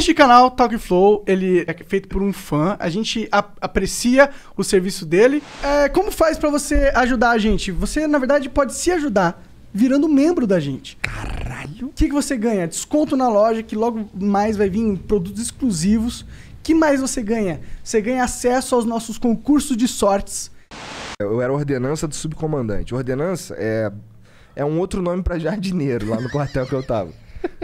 Este canal, Talk Flow, ele é feito por um fã. A gente ap aprecia o serviço dele. É, como faz para você ajudar a gente? Você, na verdade, pode se ajudar virando membro da gente. Caralho! O que, que você ganha? Desconto na loja, que logo mais vai vir produtos exclusivos. que mais você ganha? Você ganha acesso aos nossos concursos de sortes. Eu era ordenança do subcomandante. Ordenança é, é um outro nome para jardineiro lá no quartel que eu tava.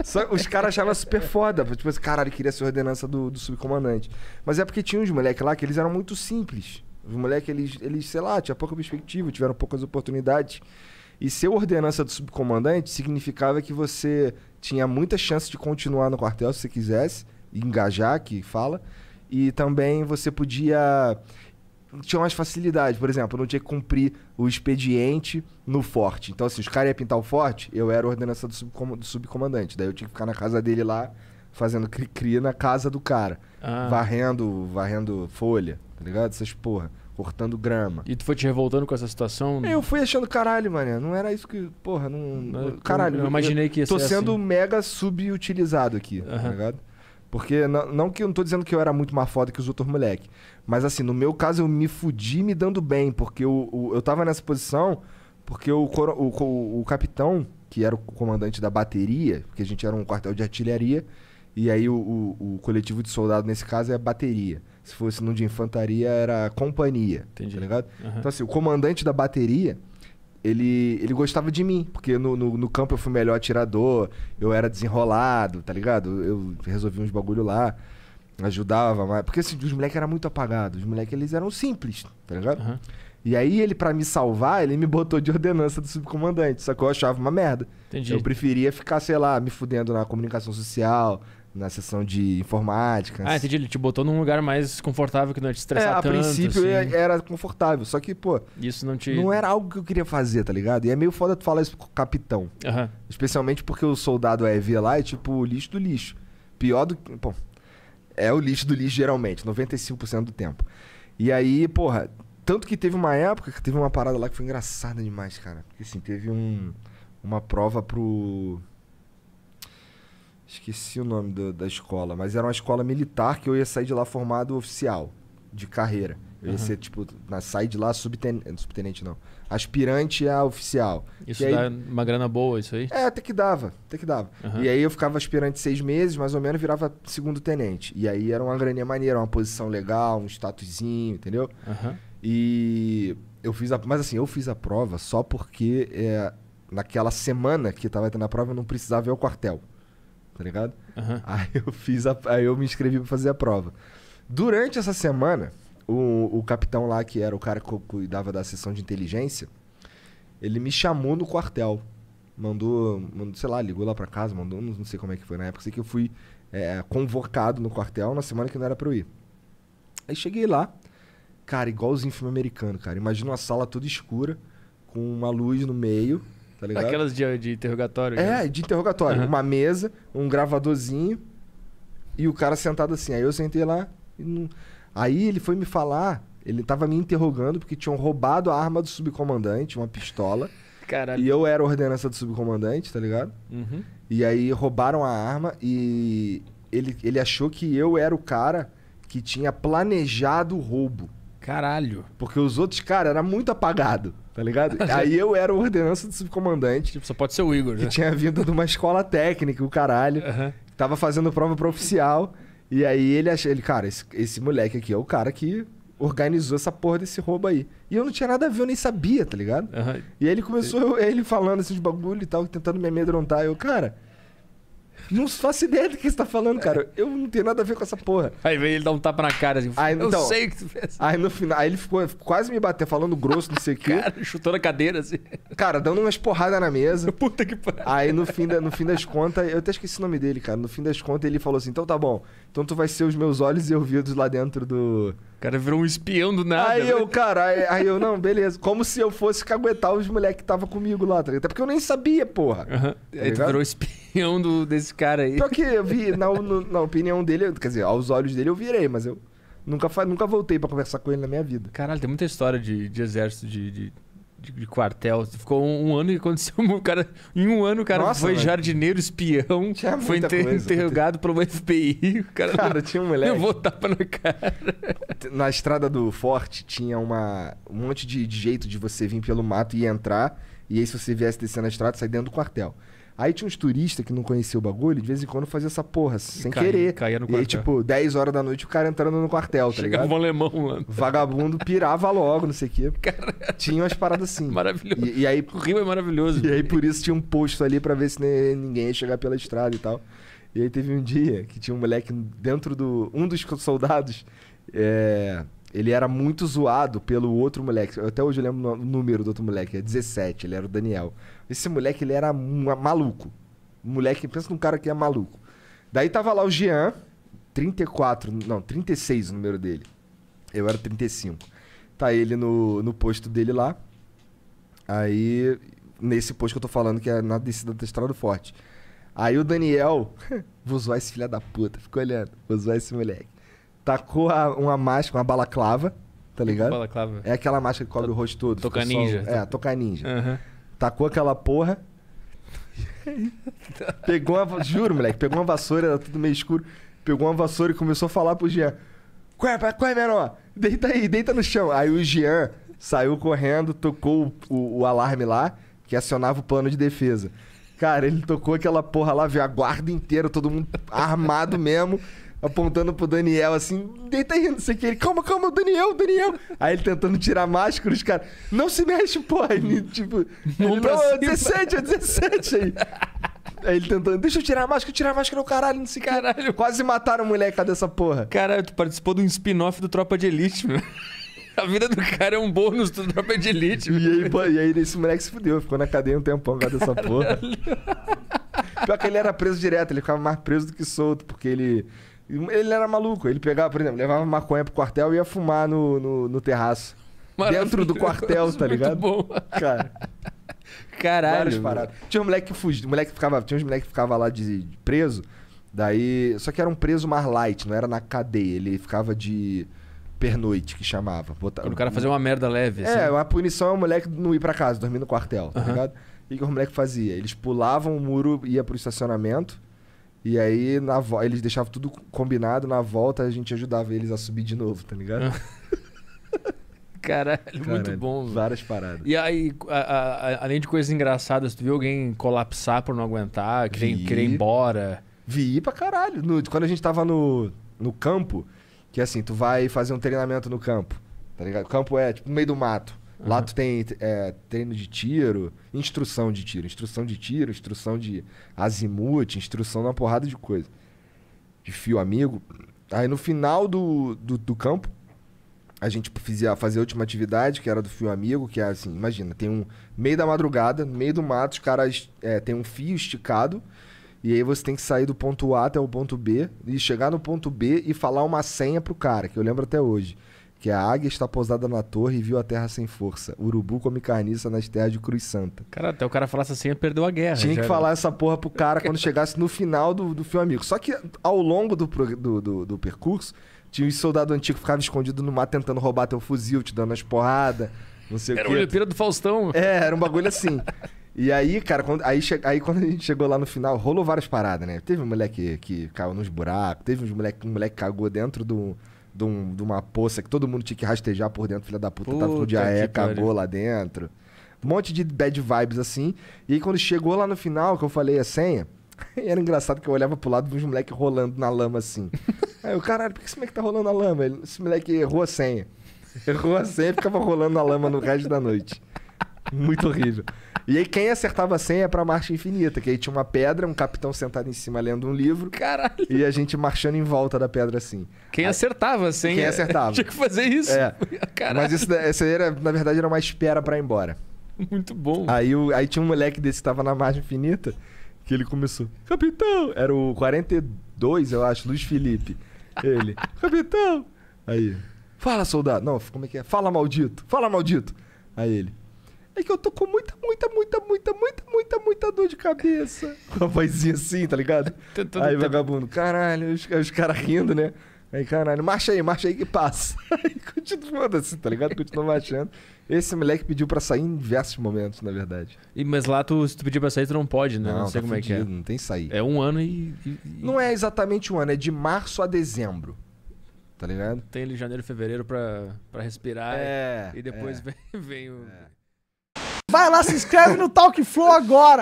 Só, os caras achavam super foda. Tipo assim, caralho, queria ser ordenança do, do subcomandante. Mas é porque tinha uns moleques lá que eles eram muito simples. Os moleques, eles, eles, sei lá, tinham pouca perspectiva, tiveram poucas oportunidades. E ser ordenança do subcomandante significava que você tinha muita chance de continuar no quartel se você quisesse, engajar, que fala. E também você podia tinha mais facilidade. Por exemplo, eu não tinha que cumprir o expediente no forte. Então, assim, os caras iam pintar o forte, eu era ordenança do, subcom do subcomandante. Daí eu tinha que ficar na casa dele lá, fazendo cri-cri na casa do cara. Ah. Varrendo, varrendo folha, tá ligado? Essas porra. Cortando grama. E tu foi te revoltando com essa situação? Eu fui achando caralho, mano. Não era isso que. Porra, não. caralho. Eu imaginei que ia Tô ser sendo assim. mega subutilizado aqui, uhum. tá ligado? Porque, não, não que eu não tô dizendo que eu era muito mais foda que os outros moleques. Mas assim, no meu caso, eu me fudi me dando bem. Porque eu, eu, eu tava nessa posição porque o, coro, o, o, o capitão, que era o comandante da bateria, porque a gente era um quartel de artilharia, e aí o, o, o, coletivo de soldado, nesse caso, é a bateria. Se fosse no de infantaria, era a companhia. Entendi. Tá ligado? Uhum. Então, assim, o comandante da bateria, ele, ele gostava de mim, porque no, no, no, campo eu fui melhor atirador, eu era desenrolado, tá ligado? Eu resolvi uns bagulho lá, ajudava, mas... porque assim, os moleques eram muito apagados, os moleques eles eram simples, tá ligado? Uhum. E aí ele, para me salvar, ele me botou de ordenança do subcomandante, só que eu achava uma merda. Entendi. Eu preferia ficar, sei lá, me fudendo na comunicação social, na sessão de informática. Ah, entendi. Ele te botou num lugar mais confortável que não ia é te estressar é, a tanto. A princípio assim. É, era confortável, só que, pô. Isso não te. Não era algo que eu queria fazer, tá ligado? E é meio foda tu falar isso pro capitão. Uhum. Especialmente porque o soldado EV é lá é tipo o lixo do lixo. Pior do que. Pô. é o lixo do lixo geralmente, 95% do tempo. E aí, porra. Tanto que teve uma época que teve uma parada lá que foi engraçada demais, cara. Porque assim, teve um, uma prova pro Esqueci o nome do, da escola, mas era uma escola militar que eu ia sair de lá formado oficial, de carreira. Eu uhum. ia ser, tipo, na, sair de lá subtenente, subtenente não, aspirante a oficial. Isso e dá aí, uma grana boa, isso aí? É, até que dava, até que dava. Uhum. E aí eu ficava aspirante seis meses, mais ou menos, virava segundo tenente. E aí era uma graninha maneira, uma posição legal, um statuszinho, entendeu? Uhum. E eu fiz a, mas assim, eu fiz a prova só porque é, naquela semana que tava tendo a prova eu não precisava ir ao quartel tá ligado? Uhum. Aí eu fiz a, aí eu me inscrevi para fazer a prova. Durante essa semana, o, o capitão lá, que era o cara que cuidava da sessão de inteligência, ele me chamou no quartel. Mandou, mandou sei lá, ligou lá para casa, mandou, não sei como é que foi na época. Sei que eu fui é, convocado no quartel na semana que não era pra eu ir. Aí cheguei lá, cara, igualzinho filme americano, cara. Imagina uma sala toda escura, com uma luz no meio Tá ligado? Aquelas de, de interrogatório. É, né? de interrogatório. Uhum. Uma mesa, um gravadorzinho e o cara sentado assim. Aí eu sentei lá. Não... Aí ele foi me falar, ele tava me interrogando porque tinham roubado a arma do subcomandante, uma pistola. Caralho. E eu era ordenança do subcomandante, tá ligado? Uhum. E aí roubaram a arma e ele, ele achou que eu era o cara que tinha planejado o roubo. Caralho. Porque os outros, cara, era muito apagado, tá ligado? Aí eu era o ordenança do subcomandante. Tipo, só pode ser o Igor, né? Que tinha vindo de uma escola técnica, o caralho. Uhum. Tava fazendo prova para oficial. E aí ele achou, ele, cara, esse, esse moleque aqui é o cara que organizou essa porra desse roubo aí. E eu não tinha nada a ver, eu nem sabia, tá ligado? Uhum. E aí ele começou, ele falando esses bagulho e tal, tentando me amedrontar. Eu, cara, não faço ideia do que você tá falando, cara. Eu não tenho nada a ver com essa porra. Aí veio ele dar um tapa na cara, assim. Aí, eu então, sei sei que tu fez. Aí no final, aí ele ficou quase me bateu falando grosso, não sei o quê. Cara, chutou na cadeira, assim. Cara, dando umas porradas na mesa. Puta que pariu. Aí no fim, da, no fim das contas, eu até esqueci o nome dele, cara. No fim das contas, ele falou assim: então tá bom. Então tu vai ser os meus olhos e ouvidos lá dentro do. O cara virou um espião do nada. Aí né? eu, cara, aí, aí eu, não, beleza. Como se eu fosse caguetar os moleques que tava comigo lá, tá Até porque eu nem sabia, porra. Uhum. Tá aí tu virou espião opinião do, desse cara aí. Pior que eu vi, na, no, na opinião dele, quer dizer, aos olhos dele eu virei, mas eu nunca, nunca voltei para conversar com ele na minha vida. Caralho, tem muita história de, de exército, de, de, de, de quartel. Ficou um, um ano e aconteceu. Um cara, em um ano o cara Nossa, foi jardineiro, espião, tinha foi inter, coisa, interrogado pelo FBI. O cara, cara não, tinha um moleque. Eu vou tapa na cara. Na estrada do forte tinha uma, um monte de, de jeito de você vir pelo mato e entrar. E aí, se você viesse descendo a estrada, sai dentro do quartel. Aí tinha uns turistas que não conhecia o bagulho, de vez em quando fazia essa porra, sem querer. Caía no quartel. E aí, tipo, 10 horas da noite o cara entrando no quartel, tá Chegava ligado? um alemão lá. Vagabundo pirava logo, não sei o quê. Caraca. Tinha umas paradas assim. Maravilhoso. E, e, aí, o Rio é maravilhoso. E aí né? por isso tinha um posto ali para ver se ninguém ia chegar pela estrada e tal. E aí teve um dia que tinha um moleque dentro do. Um dos soldados. É ele era muito zoado pelo outro moleque. Eu até hoje eu lembro o número do outro moleque, é 17, ele era o Daniel. Esse moleque, ele era maluco. Moleque, pensa num cara que é maluco. Daí tava lá o Jean, 34, não, 36 o número dele. Eu era 35. Tá ele no, no posto dele lá. Aí, nesse posto que eu tô falando, que é na descida da Estrada do Forte. Aí o Daniel, vou zoar esse filho da puta, ficou olhando, vou zoar esse moleque tacou a, uma máscara, uma balaclava, tá ligado? Balaclava. É aquela máscara que cobre o rosto todo. Toca ninja. Só, é, toca ninja. Uhum. Tacou aquela porra. pegou uma. Juro, moleque, pegou uma vassoura, era tudo meio escuro. Pegou uma vassoura e começou a falar pro Jean: Qual é, qual é, menor? Deita aí, deita no chão. Aí o Jean saiu correndo, tocou o, o, o alarme lá, que acionava o plano de defesa. Cara, ele tocou aquela porra lá, viu a guarda inteira, todo mundo armado mesmo apontando pro Daniel assim, tá deita aí, não sei o que. Ele, calma, calma, Daniel, Daniel. Aí ele tentando tirar a máscara, os caras, não se mexe, pô. Aí, ele, tipo, Vamos ele, não, tá assim, é 17, é 17 aí. Aí ele tentando, deixa eu tirar a máscara, tirar a máscara, o caralho, nesse caralho. Quase mataram o moleque dessa porra. Cara, tu participou de um spin-off do Tropa de Elite, mano. A vida do cara é um bônus do Tropa de Elite. E aí, pô, e aí esse moleque se fudeu, ficou na cadeia um tempão por causa dessa porra. Pior que ele era preso direto, ele ficava mais preso do que solto, porque ele ele era maluco, ele pegava, por exemplo, levava maconha pro quartel e ia fumar no, no, no terraço. Dentro do quartel, tá ligado? Muito bom. Cara. Caralho. Tinha um moleque que fugia, um moleque que ficava, tinha uns moleques que ficava lá de, de, preso. Daí, só que era um preso mais light, não era na cadeia, ele ficava de pernoite que chamava. Botar, o cara fazer uma merda leve. É, assim. uma punição é o moleque não ir para casa, dormir no quartel, tá uhum. ligado? E o que o moleque fazia? Eles pulavam o muro, ia pro estacionamento, e aí, na vo... eles deixavam tudo combinado, na volta a gente ajudava eles a subir de novo, tá ligado? Caralho, ah. Caralho, muito bom. Várias mano. paradas. E aí, a, a, além de coisas engraçadas, tu viu alguém colapsar por não aguentar, querer, querer ir embora? Vi pra caralho. No, quando a gente tava no, no campo, que assim, tu vai fazer um treinamento no campo, tá ligado? O campo é tipo no meio do mato. Uhum. Lá tu tem é, treino de tiro, instrução de tiro, instrução de tiro, instrução de azimuth, instrução de uma porrada de coisa. De fio amigo. Aí no final do, do, do campo, a gente fazia, fazia a última atividade, que era do fio amigo, que é assim, imagina, tem um meio da madrugada, meio do mato, os caras é, tem um fio esticado, e aí você tem que sair do ponto A até o ponto B, e chegar no ponto B e falar uma senha pro cara, que eu lembro até hoje que a águia está pousada na torre e viu a terra sem força. Urubu come carniça nas terras de Cruz Santa. Cara, até o cara falasse assim, ele perdeu a guerra. Tinha que era. falar essa porra pro cara quando chegasse no final do, do filme amigo. Só que ao longo do, do, do, do percurso, tinha um soldados antigos que ficavam escondidos no mar tentando roubar teu fuzil, te dando as porradas, não sei era o quê. Era o pira do Faustão. É, era um bagulho assim. E aí, cara, quando, aí, che, aí quando a gente chegou lá no final, rolou várias paradas, né? Teve um moleque que caiu nos buracos, teve um moleque, um moleque que cagou dentro do de, um, de, uma poça que todo mundo tinha que rastejar por dentro, filha da puta, puta tava com diarreia, cagou lá dentro. Um monte de bad vibes assim. E aí quando chegou lá no final, que eu falei a senha, era engraçado que eu olhava pro lado e vi uns moleques rolando na lama assim. aí eu, caralho, por que esse moleque tá rolando na lama? Esse moleque errou a senha. Errou a senha e ficava rolando na lama no resto da noite. Muito horrível. E aí quem acertava a senha é pra marcha infinita, que aí tinha uma pedra, um capitão sentado em cima lendo um livro. Caralho. E a gente marchando em volta da pedra assim. Quem aí, acertava a senha? Quem acertava. Tinha que fazer isso. É. Caralho. Mas isso, aí era, na verdade, era uma espera para ir embora. Muito bom. Aí, o, aí tinha um moleque desse que tava na margem infinita, que ele começou, capitão! Era o 42, eu acho, Luiz Felipe. Ele, capitão! Aí, fala soldado. Não, como é que é? Fala maldito, fala maldito. Aí ele, é que eu tô com muita, muita, muita, muita, muita, muita, muita dor de cabeça. Com a vozinha assim, tá ligado? aí, vagabundo, caralho, os, os caras rindo, né? Aí, caralho, marcha aí, marcha aí que passa. Aí, continua assim, tá ligado? Continua marchando. Esse moleque pediu pra sair em diversos momentos, na verdade. E, mas lá, tu, se tu pedir pra sair, tu não pode, né? Não, não sei tá como é que é. Não tem sair. É um ano e, e, e, Não é exatamente um ano, é de março a dezembro. Tá ligado? Tem ele janeiro e fevereiro pra, pra respirar. É. E, e depois é, vem, vem o. É. Vai lá, se inscreve no Talk Flow agora.